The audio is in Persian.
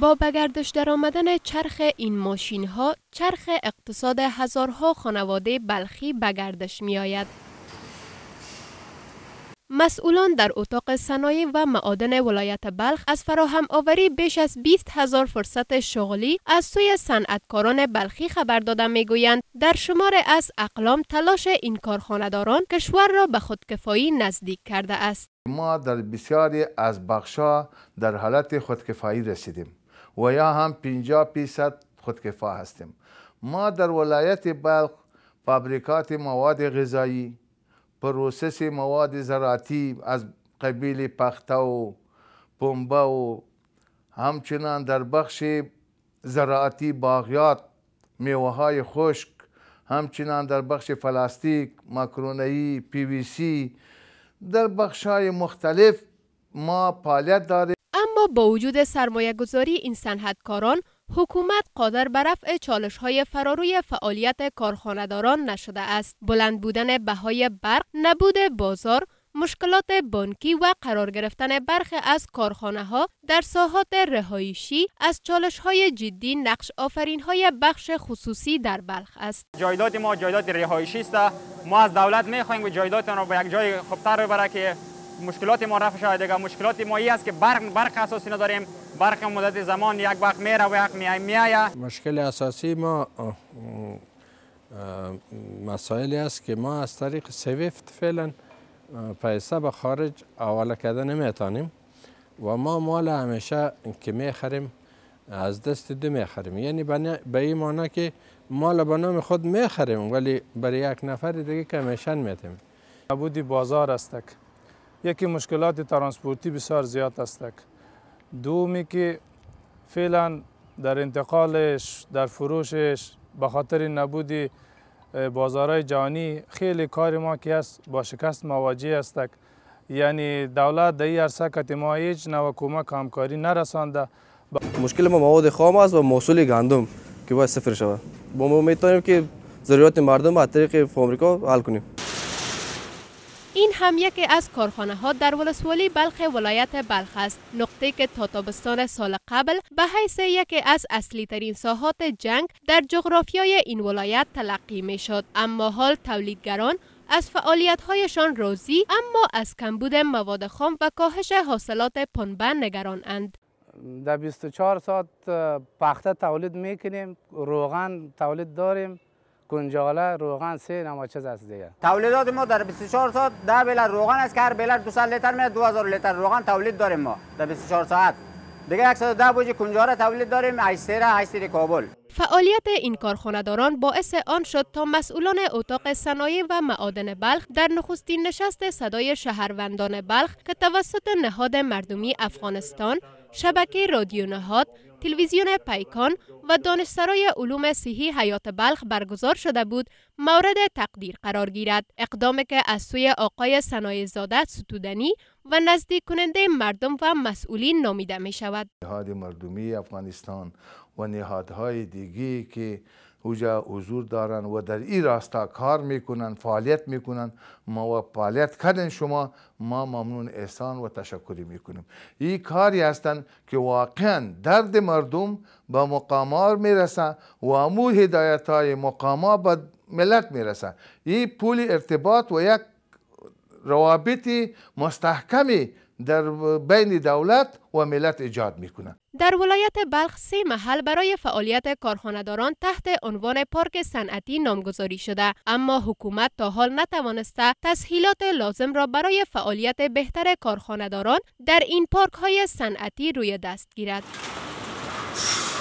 با بگردش در آمدن چرخ این ماشین ها چرخ اقتصاد هزارها خانواده بلخی بگردش می آید. مسئولان در اتاق صنایع و معادن ولایت بلخ از فراهم آوری بیش از 20 هزار فرصت شغلی از سوی صنعتکاران بلخی خبر داده گویند. در شمار از اقلام تلاش این کارخانهداران کشور را به خودکفایی نزدیک کرده است ما در بسیاری از بخشها در حالت خودکفایی رسیدیم و یا هم 50 درصد خودکفا هستیم ما در ولایت بلخ فابریکات مواد غذایی پروسس مواد زراعتی از قبیل پخته و پنبه و همچنان در بخش زراعتی باغیات میوه های خشک همچنان در بخش پلاستیک ماکرونایی پی وی سی در بخش های مختلف ما فعالیت داریم اما با وجود سرمایه گذاری این صنعتکاران حکومت قادر به رفع چالش های فراروی فعالیت کارخانهداران نشده است بلند بودن بهای برق نبود بازار مشکلات بانکی و قرار گرفتن برخی از کارخانه ها در ساحات رهایشی از چالش های جدی نقش آفرین های بخش خصوصی در بلخ است جایداد ما جایداد رهایشی است ما از دولت می خواهیم را به یک جای خوبتر ببره که مشکلات ما رفع شاید دیگه مشکلات ما ای است که برق برق اساسی نداریم برق مدت زمان یک وقت میره و یک میایه مشکل اساسی ما مسائلی است که ما از طریق سویفت فعلا پیسه به خارج حواله کردن نمیتونیم و ما مال همیشه که میخریم از دست دو میخریم یعنی به این معنی که مال به نام خود میخریم ولی برای یک نفر دیگه کمیشن میتیم بودی بازار است یکی مشکلات ترانسپورتی بسیار زیاد است دومی که فعلا در انتقالش در فروشش به خاطر نبود بازارهای جهانی خیلی کار ما که است با شکست مواجه است یعنی دولت در این عرصه که ما هیچ نوع کمک همکاری نرسانده مشکل ما مواد خام است و موصول گندم که باید صفر شود با ما میتونیم که ضروریات مردم از طریق فامریکا حل کنیم این هم یکی از کارخانه ها در ولسوالی بلخ ولایت بلخ است نقطه که تا تابستان سال قبل به حیث یکی از اصلی ترین ساحات جنگ در جغرافیای این ولایت تلقی می شد اما حال تولیدگران از فعالیت هایشان روزی اما از کمبود مواد خام و کاهش حاصلات پنبه نگران اند در 24 ساعت پخته تولید میکنیم روغن تولید داریم کنجاله روغن سه نماچز است دیگه تولیدات ما در 24 ساعت 10 بلر روغن است که هر بلر 200 لیتر میاد 2000 لیتر روغن تولید داریم ما در 24 ساعت دیگه 110 بوج کنجاره تولید داریم 83 کابل فعالیت این کارخانهداران باعث آن شد تا مسئولان اتاق صنایع و معادن بلخ در نخستین نشست صدای شهروندان بلخ که توسط نهاد مردمی افغانستان شبکه رادیو نهاد، تلویزیون پیکان و دانشسرای علوم صحی حیات بلخ برگزار شده بود مورد تقدیر قرار گیرد اقدام که از سوی آقای سنای زاده ستودنی و نزدیک کننده مردم و مسئولین نامیده می شود نهاد مردمی افغانستان و نهادهای دیگی که اونجا حضور دارن و در این راستا کار میکنن فعالیت میکنن ما و فعالیت کردن شما ما ممنون احسان و تشکری میکنیم این کاری هستن که واقعا درد مردم به مقامار میرسن و امو هدایت های مقاما به ملت میرسه. این پول ارتباط و یک روابطی مستحکمی در بین دولت و ملت ایجاد میکنن در ولایت بلخ سه محل برای فعالیت کارخانهداران تحت عنوان پارک صنعتی نامگذاری شده اما حکومت تا حال نتوانسته تسهیلات لازم را برای فعالیت بهتر کارخانهداران در این پارک های صنعتی روی دست گیرد